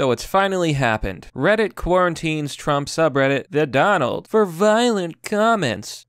So it's finally happened. Reddit quarantines Trump subreddit, The Donald, for violent comments.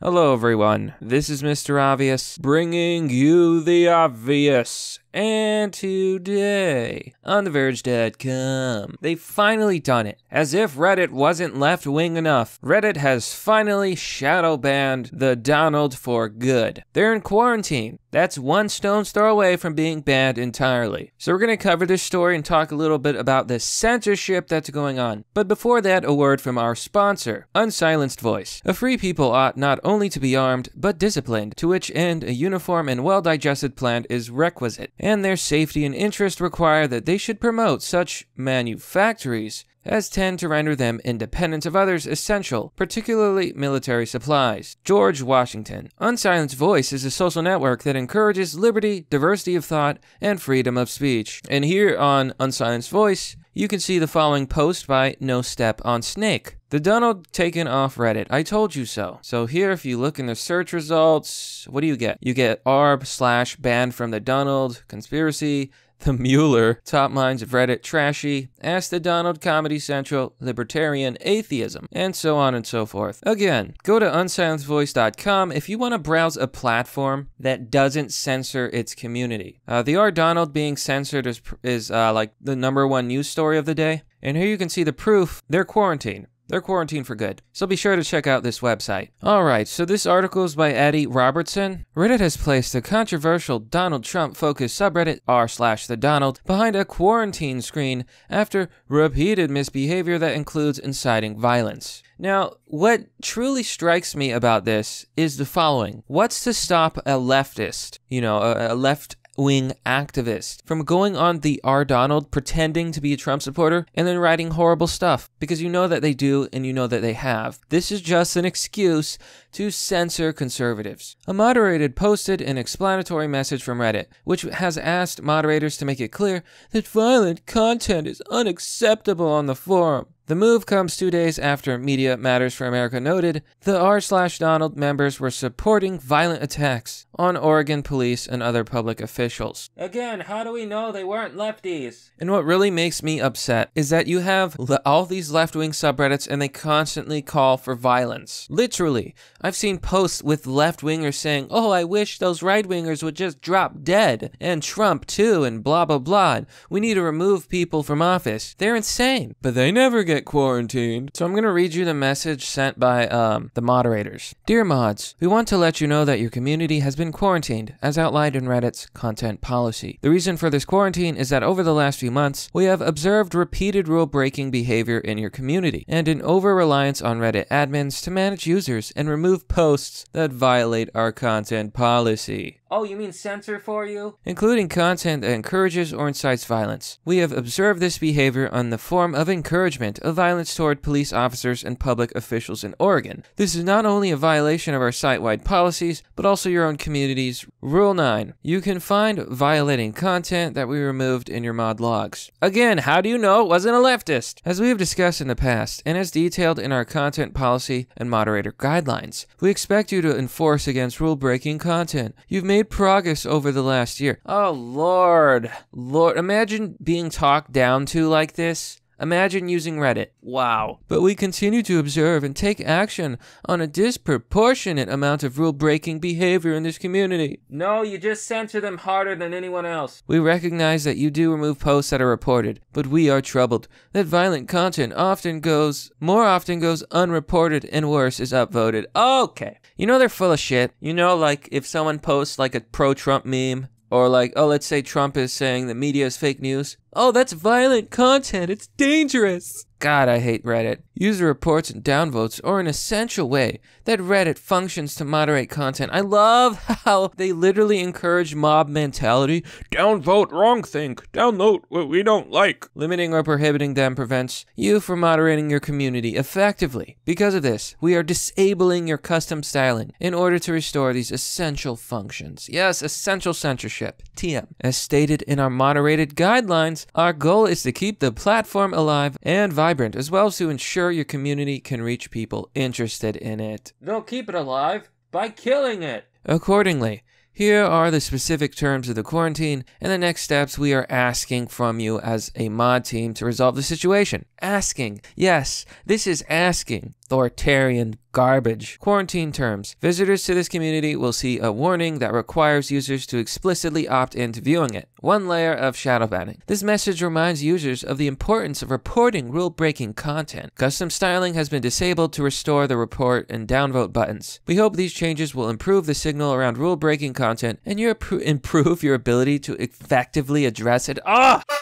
Hello, everyone. This is Mr. Obvious, bringing you the obvious and today, on TheVerge.com, they've finally done it. As if Reddit wasn't left wing enough, Reddit has finally shadow banned the Donald for good. They're in quarantine. That's one stone's throw away from being banned entirely. So we're going to cover this story and talk a little bit about the censorship that's going on. But before that, a word from our sponsor, Unsilenced Voice. A free people ought not only to be armed, but disciplined, to which end a uniform and well-digested plan is requisite and their safety and interest require that they should promote such manufactories as tend to render them independent of others essential, particularly military supplies. George Washington. Unsilenced Voice is a social network that encourages liberty, diversity of thought, and freedom of speech. And here on Unsilenced Voice, you can see the following post by No Step on Snake. The Donald taken off Reddit. I told you so. So here, if you look in the search results, what do you get? You get arb slash banned from the Donald, conspiracy, The Mueller, top minds of Reddit, Trashy, Ask the Donald, Comedy Central, Libertarian, Atheism, and so on and so forth. Again, go to unsilencedvoice.com if you want to browse a platform that doesn't censor its community. Uh, the R. Donald being censored is, is uh, like the number one news story of the day. And here you can see the proof they're quarantined. They're quarantined for good. So be sure to check out this website. Alright, so this article is by Eddie Robertson. Reddit has placed the controversial Donald Trump focused subreddit r slash the Donald behind a quarantine screen after repeated misbehavior that includes inciting violence. Now, what truly strikes me about this is the following. What's to stop a leftist, you know, a, a left wing activist from going on the R. Donald pretending to be a Trump supporter and then writing horrible stuff because you know that they do and you know that they have. This is just an excuse to censor conservatives. A moderator posted an explanatory message from Reddit, which has asked moderators to make it clear that violent content is unacceptable on the forum. The move comes two days after Media Matters for America noted the r slash Donald members were supporting violent attacks on Oregon police and other public officials. Again, how do we know they weren't lefties? And what really makes me upset is that you have all these left wing subreddits and they constantly call for violence. Literally, I've seen posts with left wingers saying, oh, I wish those right wingers would just drop dead, and Trump too, and blah, blah, blah. we need to remove people from office. They're insane. But they never get quarantined. So I'm going to read you the message sent by um, the moderators. Dear mods, we want to let you know that your community has been quarantined, as outlined in Reddit's content policy. The reason for this quarantine is that over the last few months, we have observed repeated rule breaking behavior in your community, and an over reliance on Reddit admins to manage users and remove posts that violate our content policy. Oh, you mean censor for you? Including content that encourages or incites violence. We have observed this behavior on the form of encouragement of violence toward police officers and public officials in Oregon. This is not only a violation of our site-wide policies, but also your own community's Rule 9. You can find violating content that we removed in your mod logs. Again, how do you know it wasn't a leftist? As we have discussed in the past, and as detailed in our content policy and moderator guidelines, we expect you to enforce against rule-breaking content. You've made made progress over the last year. Oh, Lord. Lord, imagine being talked down to like this Imagine using Reddit. Wow. But we continue to observe and take action on a disproportionate amount of rule breaking behavior in this community. No, you just censor them harder than anyone else. We recognize that you do remove posts that are reported, but we are troubled that violent content often goes, more often goes unreported and worse is upvoted. Okay. You know they're full of shit. You know, like if someone posts like a pro Trump meme, or like, oh, let's say Trump is saying the media is fake news. Oh, that's violent content. It's dangerous. God, I hate Reddit. User reports and downvotes are an essential way that Reddit functions to moderate content. I love how they literally encourage mob mentality. Downvote, wrong think. downvote what we don't like. Limiting or prohibiting them prevents you from moderating your community effectively. Because of this, we are disabling your custom styling in order to restore these essential functions. Yes, essential censorship, TM. As stated in our moderated guidelines, our goal is to keep the platform alive and vibrant, as well as to ensure your community can reach people interested in it. They'll keep it alive by killing it. Accordingly, here are the specific terms of the quarantine and the next steps we are asking from you as a mod team to resolve the situation. Asking. Yes, this is asking. Authoritarian garbage. Quarantine terms. Visitors to this community will see a warning that requires users to explicitly opt into viewing it. One layer of shadow banning. This message reminds users of the importance of reporting rule-breaking content. Custom styling has been disabled to restore the report and downvote buttons. We hope these changes will improve the signal around rule-breaking content and you improve your ability to effectively address it. Ah! Oh!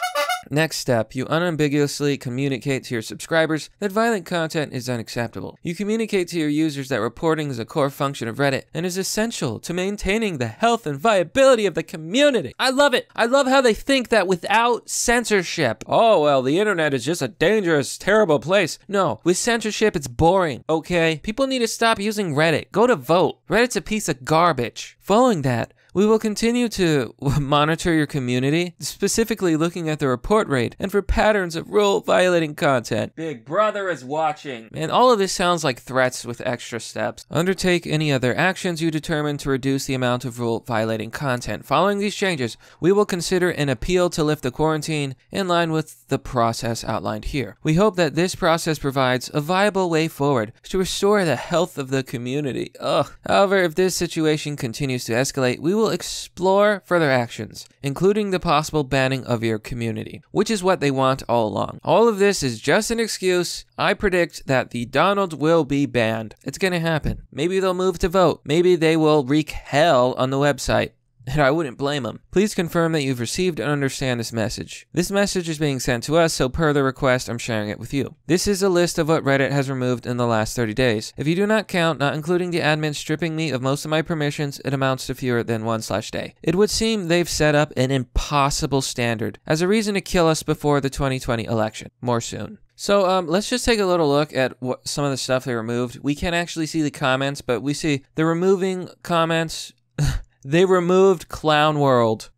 Next step, you unambiguously communicate to your subscribers that violent content is unacceptable. You communicate to your users that reporting is a core function of Reddit and is essential to maintaining the health and viability of the community. I love it. I love how they think that without censorship, oh, well, the internet is just a dangerous, terrible place. No, with censorship, it's boring, okay? People need to stop using Reddit. Go to vote. Reddit's a piece of garbage. Following that, we will continue to monitor your community, specifically looking at the report rate and for patterns of rule violating content. Big Brother is watching. And all of this sounds like threats with extra steps. Undertake any other actions you determine to reduce the amount of rule violating content. Following these changes, we will consider an appeal to lift the quarantine in line with the process outlined here. We hope that this process provides a viable way forward to restore the health of the community. Ugh. However, if this situation continues to escalate, we will explore further actions, including the possible banning of your community, which is what they want all along. All of this is just an excuse. I predict that the Donald will be banned. It's going to happen. Maybe they'll move to vote. Maybe they will wreak hell on the website and I wouldn't blame them. Please confirm that you've received and understand this message. This message is being sent to us, so per the request, I'm sharing it with you. This is a list of what Reddit has removed in the last 30 days. If you do not count, not including the admin stripping me of most of my permissions, it amounts to fewer than one slash day. It would seem they've set up an impossible standard as a reason to kill us before the 2020 election. More soon. So um, let's just take a little look at what some of the stuff they removed. We can't actually see the comments, but we see the removing comments They removed Clown World.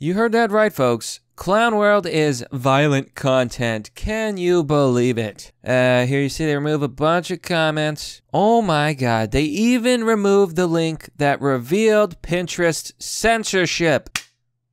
You heard that right, folks. Clown World is violent content. Can you believe it? Uh, here you see they remove a bunch of comments. Oh my god, they even removed the link that revealed Pinterest censorship.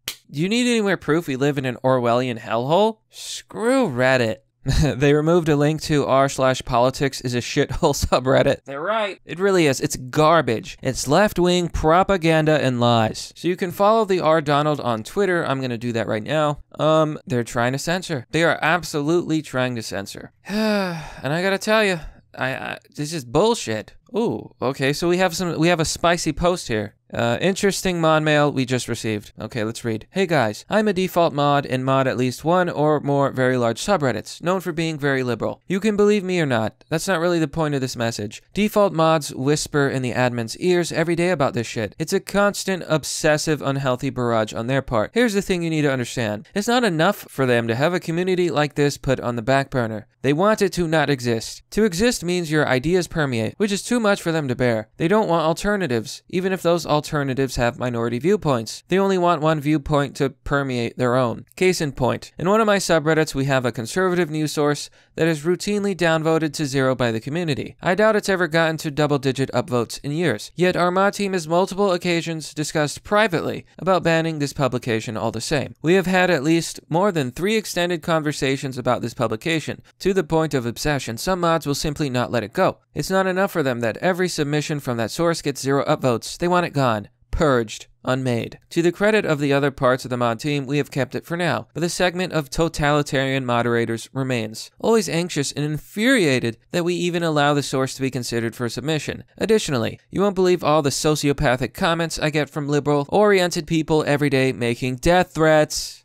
Do you need any more proof we live in an Orwellian hellhole? Screw Reddit. they removed a link to r slash politics is a shithole subreddit. They're right. It really is. It's garbage. It's left-wing propaganda and lies. So you can follow the R Donald on Twitter. I'm gonna do that right now. Um, they're trying to censor. They are absolutely trying to censor. and I gotta tell you, I, I this is bullshit. Ooh, okay. So we have some. We have a spicy post here. Uh, interesting mod mail we just received. Okay, let's read. Hey guys, I'm a default mod and mod at least one or more very large subreddits, known for being very liberal. You can believe me or not, that's not really the point of this message. Default mods whisper in the admin's ears every day about this shit. It's a constant, obsessive, unhealthy barrage on their part. Here's the thing you need to understand. It's not enough for them to have a community like this put on the back burner. They want it to not exist. To exist means your ideas permeate, which is too much for them to bear. They don't want alternatives, even if those alternatives alternatives have minority viewpoints. They only want one viewpoint to permeate their own. Case in point, in one of my subreddits we have a conservative news source that is routinely downvoted to zero by the community. I doubt it's ever gotten to double digit upvotes in years, yet our mod team has multiple occasions discussed privately about banning this publication all the same. We have had at least more than three extended conversations about this publication, to the point of obsession. Some mods will simply not let it go. It's not enough for them that every submission from that source gets zero upvotes, they want it gone, purged, unmade. To the credit of the other parts of the mod team, we have kept it for now, but the segment of totalitarian moderators remains, always anxious and infuriated that we even allow the source to be considered for submission. Additionally, you won't believe all the sociopathic comments I get from liberal-oriented people every day making death threats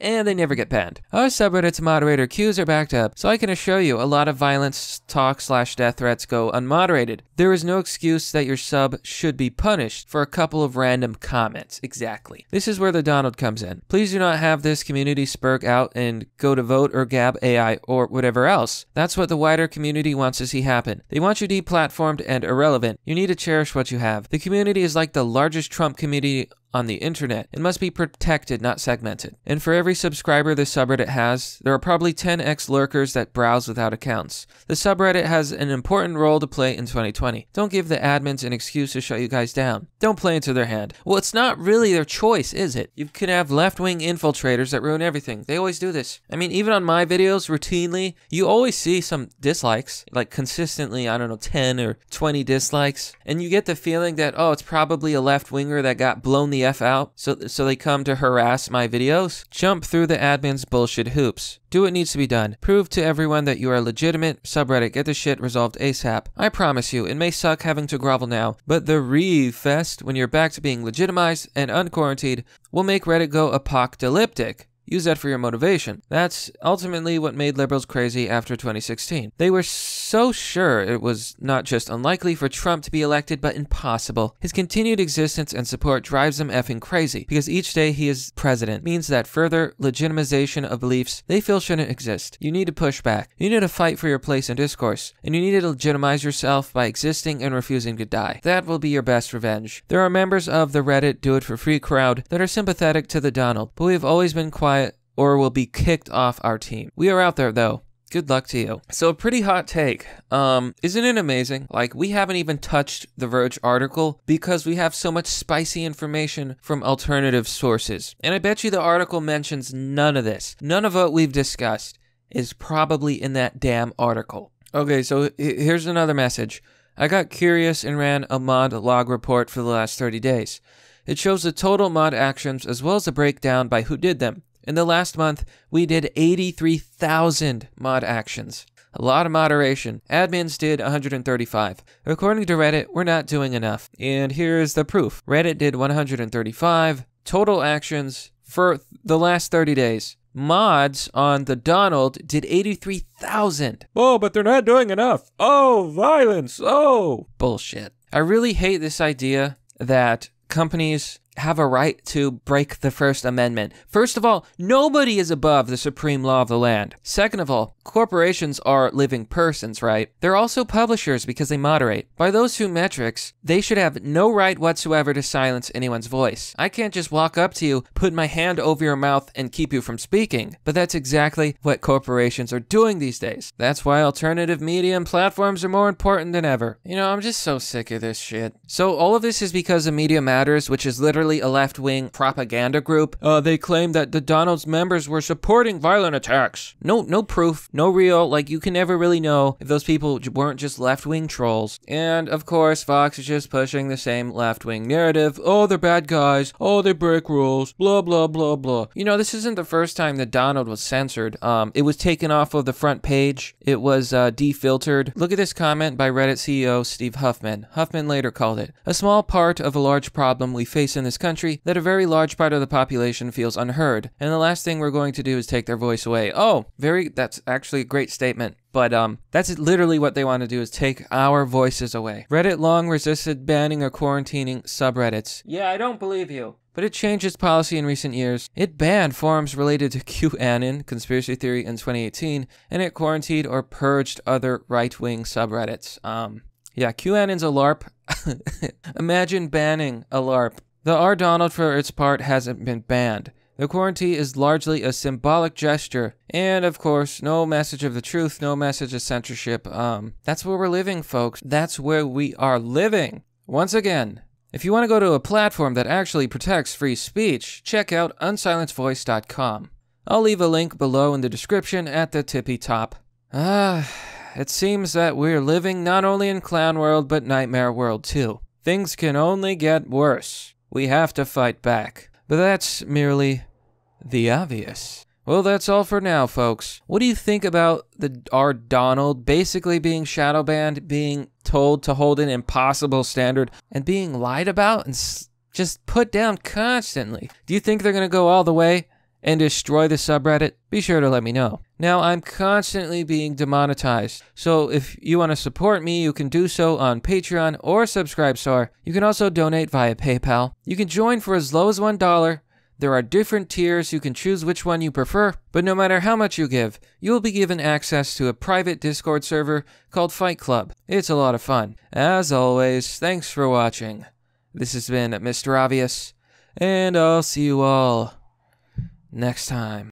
and they never get banned. Our subreddit's moderator queues are backed up, so I can assure you a lot of violence, talk, slash death threats go unmoderated. There is no excuse that your sub should be punished for a couple of random comments. Exactly. This is where the Donald comes in. Please do not have this community spurt out and go to vote or gab AI or whatever else. That's what the wider community wants to see happen. They want you deplatformed and irrelevant. You need to cherish what you have. The community is like the largest Trump community on the internet and must be protected, not segmented. And for every subscriber the subreddit has, there are probably 10x lurkers that browse without accounts. The subreddit has an important role to play in 2020. Don't give the admins an excuse to shut you guys down. Don't play into their hand. Well, it's not really their choice, is it? You can have left-wing infiltrators that ruin everything. They always do this. I mean, even on my videos, routinely, you always see some dislikes, like consistently, I don't know, 10 or 20 dislikes, and you get the feeling that, oh, it's probably a left-winger that got blown the F out so, so they come to harass my videos? Jump through the admin's bullshit hoops. Do what needs to be done. Prove to everyone that you are legitimate. Subreddit, get the shit resolved ASAP. I promise you, it may suck having to grovel now, but the re-fest when you're back to being legitimized and unquarantined will make Reddit go apocalyptic. Use that for your motivation. That's ultimately what made liberals crazy after 2016. They were so sure it was not just unlikely for Trump to be elected, but impossible. His continued existence and support drives them effing crazy because each day he is president means that further legitimization of beliefs they feel shouldn't exist. You need to push back. You need to fight for your place in discourse, and you need to legitimize yourself by existing and refusing to die. That will be your best revenge. There are members of the Reddit Do It For Free crowd that are sympathetic to the Donald, but we have always been quiet or will be kicked off our team. We are out there though. Good luck to you. So, a pretty hot take. Um, isn't it amazing? Like, we haven't even touched the Verge article because we have so much spicy information from alternative sources. And I bet you the article mentions none of this. None of what we've discussed is probably in that damn article. Okay, so here's another message. I got curious and ran a mod log report for the last 30 days. It shows the total mod actions as well as a breakdown by who did them. In the last month, we did 83,000 mod actions. A lot of moderation. Admins did 135. According to Reddit, we're not doing enough. And here's the proof Reddit did 135 total actions for the last 30 days. Mods on the Donald did 83,000. Oh, but they're not doing enough. Oh, violence. Oh, bullshit. I really hate this idea that companies have a right to break the First Amendment. First of all, nobody is above the supreme law of the land. Second of all, Corporations are living persons, right? They're also publishers because they moderate. By those two metrics, they should have no right whatsoever to silence anyone's voice. I can't just walk up to you, put my hand over your mouth, and keep you from speaking. But that's exactly what corporations are doing these days. That's why alternative media and platforms are more important than ever. You know, I'm just so sick of this shit. So, all of this is because of Media Matters, which is literally a left wing propaganda group. Uh, they claim that the Donald's members were supporting violent attacks. No, no proof, no no real, like, you can never really know if those people weren't just left wing trolls. And of course, Fox is just pushing the same left wing narrative oh, they're bad guys, oh, they break rules, blah, blah, blah, blah. You know, this isn't the first time that Donald was censored. Um, it was taken off of the front page, it was uh, defiltered. Look at this comment by Reddit CEO Steve Huffman. Huffman later called it a small part of a large problem we face in this country that a very large part of the population feels unheard. And the last thing we're going to do is take their voice away. Oh, very, that's actually actually a great statement, but um, that's literally what they want to do is take our voices away. Reddit long resisted banning or quarantining subreddits. Yeah, I don't believe you but it changed its policy in recent years. It banned forums related to QAnon, conspiracy theory, in 2018, and it quarantined or purged other right wing subreddits. Um, yeah, QAnon's a LARP. Imagine banning a LARP. The R Donald, for its part, hasn't been banned. The quarantine is largely a symbolic gesture, and of course, no message of the truth, no message of censorship. Um, that's where we're living, folks. That's where we are living. Once again, if you want to go to a platform that actually protects free speech, check out unsilencedvoice.com. I'll leave a link below in the description at the tippy top. Ah, it seems that we're living not only in clown world but nightmare world too. Things can only get worse. We have to fight back. But that's merely the obvious. Well, that's all for now, folks. What do you think about the our Donald basically being shadow banned, being told to hold an impossible standard, and being lied about and just put down constantly? Do you think they're going to go all the way and destroy the subreddit? Be sure to let me know. Now, I'm constantly being demonetized, so if you want to support me, you can do so on Patreon or Subscribestar. You can also donate via PayPal. You can join for as low as $1 there are different tiers, you can choose which one you prefer, but no matter how much you give, you'll be given access to a private Discord server called Fight Club. It's a lot of fun. As always, thanks for watching. This has been Mr. Obvious, and I'll see you all next time.